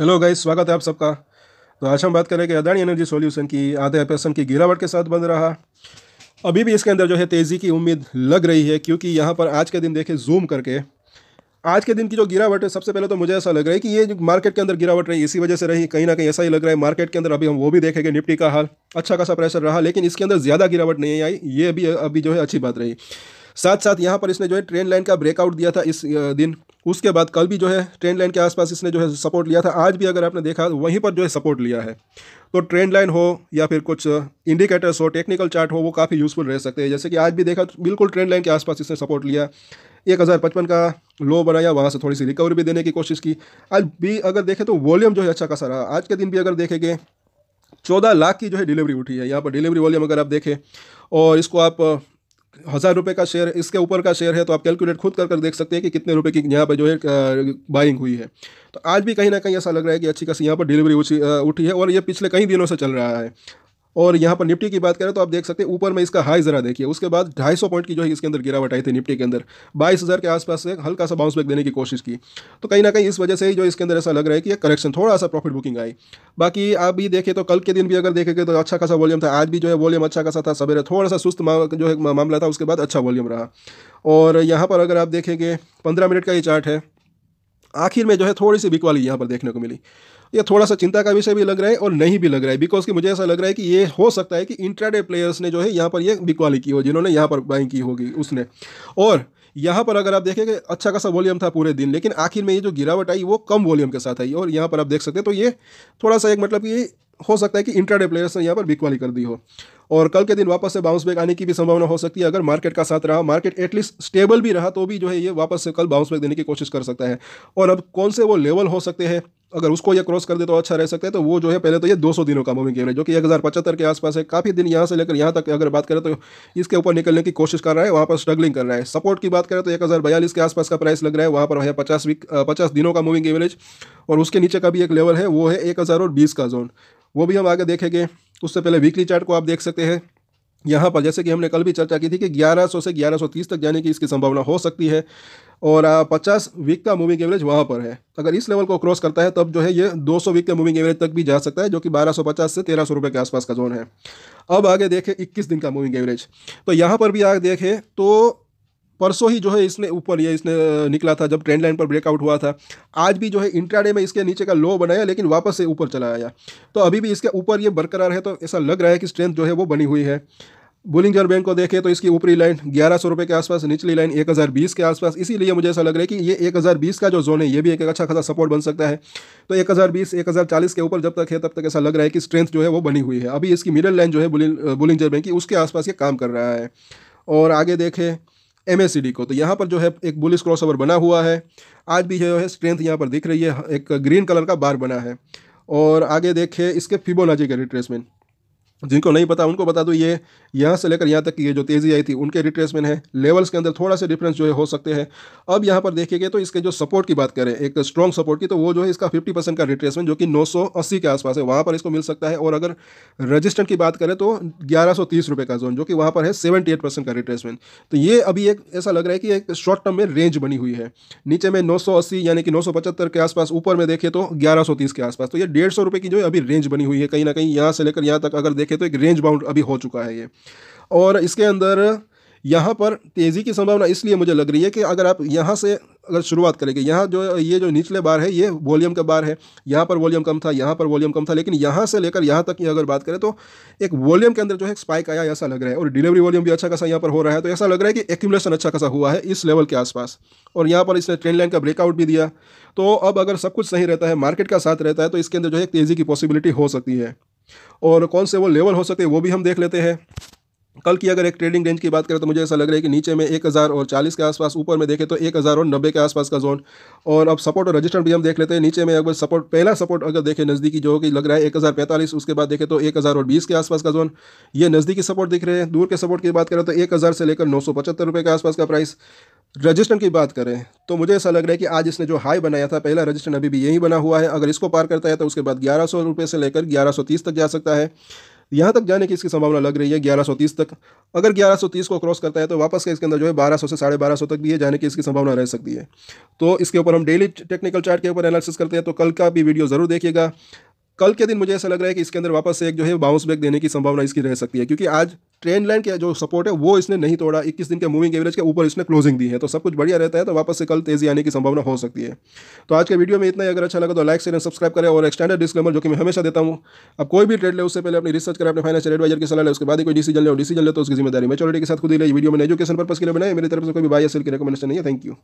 hello guys स्वागत है आप सबका तो आज हम बात करेंगे अदानी एनर्जी सॉल्यूशन की आधे पैसन की गिरावट के साथ बंद रहा अभी भी इसके अंदर जो है तेज़ी की उम्मीद लग रही है क्योंकि यहाँ पर आज के दिन देखें जूम करके आज के दिन की जो गिरावट है सबसे पहले तो मुझे ऐसा लग रहा है कि ये मार्केट के अंदर गिरावट रही इसी वजह से रही कहीं ना कहीं ऐसा ही लग रहा है मार्केट के अंदर अभी हम वो भी देखेंगे निफ्टी का हाल अच्छा खासा प्रेशर रहा लेकिन इसके अंदर ज़्यादा गिरावट नहीं आई ये भी अभी जो है अच्छी बात रही साथ साथ यहाँ पर इसने जो है ट्रेन लाइन का ब्रेकआउट दिया था इस दिन उसके बाद कल भी जो है ट्रेन लाइन के आसपास इसने जो है सपोर्ट लिया था आज भी अगर आपने देखा तो वहीं पर जो है सपोर्ट लिया है तो ट्रेन लाइन हो या फिर कुछ इंडिकेटर्स हो टेक्निकल चार्ट हो वो काफ़ी यूज़फुल रह सकते हैं जैसे कि आज भी देखा तो बिल्कुल ट्रेन लाइन के आसपास इसने सपोर्ट लिया एक हज़ार पचपन का लो बनाया वहाँ से थोड़ी सी रिकवरी भी देने की कोशिश की आज भी अगर देखें तो वॉल्यूम जो है अच्छा खासा रहा आज के दिन भी अगर देखेंगे चौदह लाख की जो है डिलीवरी उठी है यहाँ पर डिलीवरी वॉल्यूम अगर आप देखें और इसको आप हज़ार रुपये का शेयर इसके ऊपर का शेयर है तो आप कैलकुलेट खुद कर कर देख सकते हैं कि कितने रुपए की यहाँ पर जो है बाइंग हुई है तो आज भी कहीं ना कहीं ऐसा लग रहा है कि अच्छी खासी यहाँ पर डिलीवरी उठी है और ये पिछले कई दिनों से चल रहा है और यहाँ पर निफ्टी की बात करें तो आप देख सकते हैं ऊपर में इसका हाई जरा देखिए उसके बाद 250 पॉइंट की जो है इसके अंदर गिरावट आई थी निफ्टी के अंदर 22,000 के आसपास से हल्का सा बाउंस बैक देने की कोशिश की तो कहीं ना कहीं इस वजह से ही जो इसके अंदर ऐसा लग रहा है कि करेक्शन थोड़ा सा प्रॉफिट बुकिंग आई बाकी आप भी देखें तो कल के दिन भी अगर देखेंगे तो अच्छा खासा वॉल्यूम था आज भी जो है वॉल्यूम अच्छा खासा था सवेरे थोड़ा सा सुस्त जो है मामला था उसके बाद अच्छा वॉल्यूम रहा और यहाँ पर अगर आप देखेंगे पंद्रह मिनट का ये चार्ट है आखिर में जो है थोड़ी सी बिकवाली यहाँ पर देखने को मिली ये थोड़ा सा चिंता का विषय भी लग रहा है और नहीं भी लग रहा है बिकॉज कि मुझे ऐसा लग रहा है कि ये हो सकता है कि इंट्राडे प्लेयर्स ने जो है यहाँ पर ये बिकवाली की हो जिन्होंने यहाँ पर बाइंग की होगी उसने और यहाँ पर अगर आप देखें कि अच्छा खासा वॉल्यूम था पूरे दिन लेकिन आखिर में ये जो गिरावट आई वो कम वॉल्यूम के साथ आई और यहाँ पर आप देख सकते हैं तो ये थोड़ा सा एक मतलब कि हो सकता है कि इंट्राडे प्लेयर्स ने यहाँ पर बिकवाली कर दी हो और कल के दिन वापस से बाउंस बैक आने की भी संभावना हो सकती है अगर मार्केट का साथ रहा मार्केट एटलीस्ट स्टेबल भी रहा तो भी जो है ये वापस से कल बाउंस बैक देने की कोशिश कर सकता है और अब कौन से वो लेवल हो सकते हैं अगर उसको ये क्रॉस कर दे तो अच्छा रह सकता है तो वो जो है पहले तो ये 200 दिनों का मूविंग एवरेज जो कि एक हज़ार पचहत्तर के आसपास है काफ़ी दिन यहाँ से लेकर यहाँ तक अगर बात करें तो इसके ऊपर निकलने की कोशिश कर रहा है वहाँ पर स्ट्रगलिंग कर रहा है सपोर्ट की बात करें तो एक हज़ार बयालीस के आसपास का प्राइस लग रहा है वहाँ पर है पचास वीक पचास दिनों का मूविंग एवरेज और उसके नीचे का भी एक लेवल है वो है एक हज़ार और बीस का जोन वो भी हम आगे देखेंगे उससे पहले वीकली चार्ट को आप देख सकते हैं यहाँ पर जैसे कि हमने कल भी चर्चा की थी कि 1100 से 1130 तक जाने की इसकी संभावना हो सकती है और 50 वीक का मूविंग एवरेज वहाँ पर है अगर इस लेवल को क्रॉस करता है तब जो है ये 200 वीक के मूविंग एवरेज तक भी जा सकता है जो कि 1250 से तेरह सौ के आसपास का जोन है अब आगे देखें 21 दिन का मूविंग एवरेज तो यहाँ पर भी आगे देखें तो परसों ही जो है इसने ऊपर ये इसने निकला था जब ट्रेंड लाइन पर ब्रेकआउट हुआ था आज भी जो है इंट्राडे में इसके नीचे का लो बनाया लेकिन वापस से ऊपर चला आया तो अभी भी इसके ऊपर ये बरकरार है तो ऐसा लग रहा है कि स्ट्रेंथ जो है वो बनी हुई है बुलिंगजर बैंक को देखें तो इसकी ऊपरी लाइन ग्यारह सौ रुपये के आसपास निचली लाइन एक हज़ार बीस के आसपास इसीलिए मुझे ऐसा लग रहा है कि ये एक हज़ार बीस का जो जोन है ये भी एक अच्छा खासा सपोर्ट बन सकता है तो एक हज़ार बीस एक हज़ार चालीस के ऊपर जब तक है तब तक ऐसा लग रहा है कि स्ट्रेंथ जो है वो बनी हुई है अभी इसकी मिडल लाइन जो है बुलिंगजर बैंक की उसके आसपास ये काम कर रहा है और आगे देखें एम को तो यहाँ पर जो है एक बुलिस क्रॉस ओवर बना हुआ है आज भी जो है स्ट्रेंथ यहाँ पर दिख रही है एक ग्रीन कलर का बार बना है और आगे देखें इसके फिबोनाची के रिट्रेसमेंट जिनको नहीं पता उनको बता दो ये यहाँ से लेकर यहाँ तक की ये जो तेज़ी आई थी उनके रिट्रेसमेंट है लेवल्स के अंदर थोड़ा सा डिफरेंस जो है हो सकते हैं अब यहाँ पर देखेंगे तो इसके जो सपोर्ट की बात करें एक स्ट्रॉन्ग सपोर्ट की तो वो जो है इसका 50 परसेंट का रिट्रेसमेंट जो कि 980 के आसपास है वहाँ पर इसको मिल सकता है और अगर रजिस्टेंट की बात करें तो ग्यारह का जोन जो कि वहाँ पर है सेवेंटी का रिट्रेसमेंट तो ये अभी एक ऐसा लग रहा है कि एक शॉर्ट टर्म में रेंज बनी हुई है नीचे में नौ यानी कि नौ के आसपास ऊपर में देखें तो ग्यारह के आसपास तो ये डेढ़ की जो है अभी रेंज बनी हुई है कहीं ना कहीं यहाँ से लेकर यहाँ तक अगर देखें तो एक रेंज बाउंड अभी हो चुका है ये और इसके अंदर यहाँ पर तेज़ी की संभावना इसलिए मुझे लग रही है कि अगर आप यहाँ से अगर शुरुआत करेंगे यहाँ जो ये जो निचले बार है ये वॉल्यूम का बार है यहाँ पर वॉल्यूम कम था यहाँ पर वॉल्यूम कम था लेकिन यहाँ से लेकर यहाँ तक की अगर बात करें तो एक वॉल्यूम के अंदर जो है स्पाइक आया ऐसा लग रहा है और डिलीवरी वॉल्यूम भी अच्छा खासा यहाँ पर हो रहा है तो ऐसा लग रहा है कि एक्यूमलेशन अच्छा खासा हुआ है इस लेवल के आसपास और यहाँ पर इसने ट्रेंड लाइन का ब्रेकआउट भी दिया तो अब अगर सब कुछ सही रहता है मार्केट का साथ रहता है तो इसके अंदर जो है तेज़ी की पॉसिबिलिटी हो सकती है और कौन से वो लेवल हो सकते हैं वो भी हम देख लेते हैं कल की अगर एक ट्रेडिंग रेंज की बात करें तो मुझे ऐसा लग रहा है कि नीचे में एक हज़ार और चालीस के आसपास ऊपर में देखें तो एक हज़ार और नब्बे के आसपास का जोन और अब सपोर्ट और रजिस्टर भी हम देख लेते हैं नीचे में अगर सपोर्ट पहला सपोर्ट अगर देखें नज़दीकी जो कि लग रहा है एक हज़ार पैंतालीस उसके बाद देखें तो एक हज़ार और बीस के आसपास का जोन ये नज़दीकी सपोर्ट दिख रहे हैं दूर के सपोर्ट की बात करें तो एक हज़ार से लेकर नौ सौ पचहत्तर रुपये के आसपास का प्राइस रजिस्टर की बात करें तो मुझे ऐसा लग रहा है कि आज इसने जो हाई बनाया था पहला रजिस्टर अभी भी यही बना हुआ है अगर इसको पार करता है तो उसके बाद ग्यारह सौ रुपये से लेकर ग्यारह सौ तीस तक जा सकता है यहाँ तक जाने की इसकी संभावना लग रही है ग्यारह तक अगर ग्यारह को क्रॉस करता है तो वापस का इसके अंदर जो है बारह से साढ़े बारह तक भी है जाने की इसकी संभावना रह सकती है तो इसके ऊपर हम डेली टेक्निकल चार्ट के ऊपर एनालिसिस करते हैं तो कल का भी वीडियो ज़रूर देखिएगा कल के दिन मुझे ऐसा लग रहा है कि इसके अंदर वापस से एक जो है बाउंस बैक देने की संभावना इसकी रह सकती है क्योंकि आज ट्रेंड लाइन के जो सपोर्ट है वो इसने नहीं तोड़ा इक्कीस दिन के मूविंग एवरेज के ऊपर इसने क्लोजिंग दी है तो सब कुछ बढ़िया रहता है तो वापस से कल तेजी आने की संभावना हो सकती है तो आज के वीडियो में इतना ही अगर अच्छा लगा तो लाइक शेयर सब्सक्राइब करें और एक्सटैंडर्ड डिस्क्लेमर जो कि मैं हमेशा देता हूँ अब कोई भी ट्रेड ले उससे पहले अपनी रिसर्च करें अपने फाइनेंशियल एडवाइजर की सलाह ले उसके बाद कोई डिसीजन ले डिसीजन ले तो उसकी जिम्मेदारी मेचोरिटी के साथ खुद ही ले वीडियो मैंने एजुकेशन पर्पस के लिए बनाए मेरी तरफ से कोई बाई सेल की रिकमेंडेशन नहीं है थैंक यू